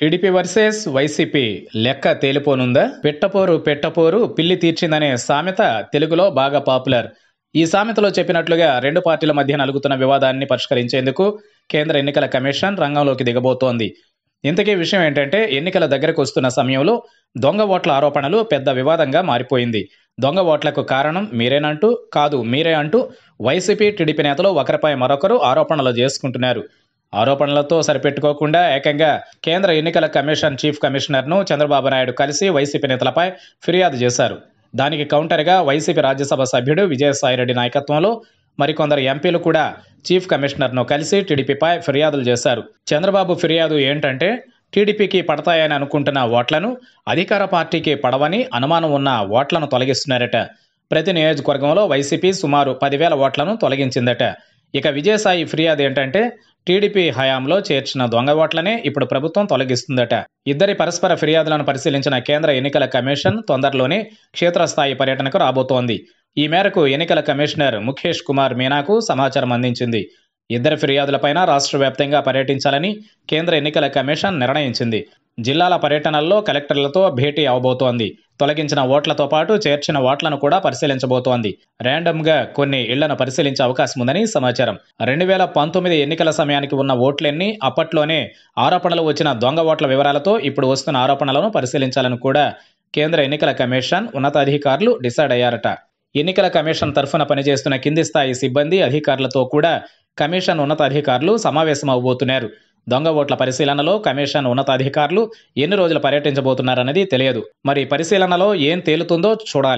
TDP versus YCP లెక్క తేలిపోనుందా పెట్టపోరు పెట్టపోరు పిల్లి తీర్చిందనే సామెత తెలుగులో బాగా పాపులర్ ఈ సామెతలో చెప్పినట్లుగా రెండు పార్టీల మధ్య నలుగుతున్న వివాదాన్ని పరిష్కరించేందుకు కేంద్ర ఎన్నికల కమిషన్ రంగంలోకి దిగబోతోంది ఇంతకీ విషయం ఏంటంటే ఎన్నికల దగ్గరకు వస్తున్న సమయంలో దొంగ ఓట్ల ఆరోపణలు పెద్ద వివాదంగా మారిపోయింది దొంగ ఓట్లకు కారణం మీరేనంటూ కాదు మీరే అంటూ వైసీపీ టీడీపీ నేతలు ఒకరిపై మరొకరు ఆరోపణలు చేసుకుంటున్నారు ఆరోపణలతో సరిపెట్టుకోకుండా ఏకంగా కేంద్ర ఎన్నికల కమిషన్ చీఫ్ కమిషనర్ను చంద్రబాబు నాయుడు కలిసి వైసీపీ నేతలపై ఫిర్యాదు చేశారు దానికి కౌంటర్గా వైసీపీ రాజ్యసభ సభ్యుడు విజయసాయిరెడ్డి నాయకత్వంలో మరికొందరు ఎంపీలు కూడా చీఫ్ కమిషనర్ను కలిసి టీడీపీపై ఫిర్యాదులు చేశారు చంద్రబాబు ఫిర్యాదు ఏంటంటే టీడీపీకి పడతాయని అనుకుంటున్న ఓట్లను అధికార పార్టీకి పడవని అనుమానం ఉన్న ఓట్లను తొలగిస్తున్నారట ప్రతి నియోజకవర్గంలో వైసీపీ సుమారు పదివేల ఓట్లను తొలగించిందట ఇక విజయసాయి ఫిర్యాదు ఏంటంటే టీడీపీ హయాంలో చేర్చిన దొంగ ఓట్లనే ఇప్పుడు ప్రభుత్వం తొలగిస్తుందట ఇద్దరి పరస్పర ఫిర్యాదులను పరిశీలించిన కేంద్ర ఎన్నికల కమిషన్ తొందరలోనే క్షేత్రస్థాయి పర్యటనకు రాబోతోంది ఈ మేరకు ఎన్నికల కమిషనర్ ముఖేష్ కుమార్ మీనాకు సమాచారం అందించింది ఇద్దరు ఫిర్యాదులపైన రాష్ట్ర వ్యాప్తంగా పర్యటించాలని కేంద్ర ఎన్నికల కమిషన్ నిర్ణయించింది జిల్లాల పర్యటనల్లో కలెక్టర్లతో భేటీ అవబోతోంది తొలగించిన ఓట్లతో పాటు చేర్చిన ఓట్లను కూడా పరిశీలించబోతోంది ర్యాండమ్గా కొన్ని ఇళ్లను పరిశీలించే అవకాశం ఉందని సమాచారం రెండు వేల పంతొమ్మిది ఎన్నికల సమయానికి ఉన్న ఓట్లన్నీ అప్పట్లోనే ఆరోపణలు వచ్చిన దొంగ ఓట్ల వివరాలతో ఇప్పుడు వస్తున్న ఆరోపణలను పరిశీలించాలని కూడా కేంద్ర ఎన్నికల కమిషన్ ఉన్నతాధికారులు డిసైడ్ అయ్యారట ఎన్నికల కమిషన్ తరఫున పనిచేస్తున్న కింది స్థాయి సిబ్బంది అధికారులతో కూడా కమిషన్ ఉన్నతాధికారులు అవబోతున్నారు దొంగ ఓట్ల పరిశీలనలో కమిషన్ ఉన్నతాధికారులు ఎన్ని రోజులు పర్యటించబోతున్నారనేది తెలియదు మరి పరిశీలనలో ఏం తేలుతుందో చూడాలి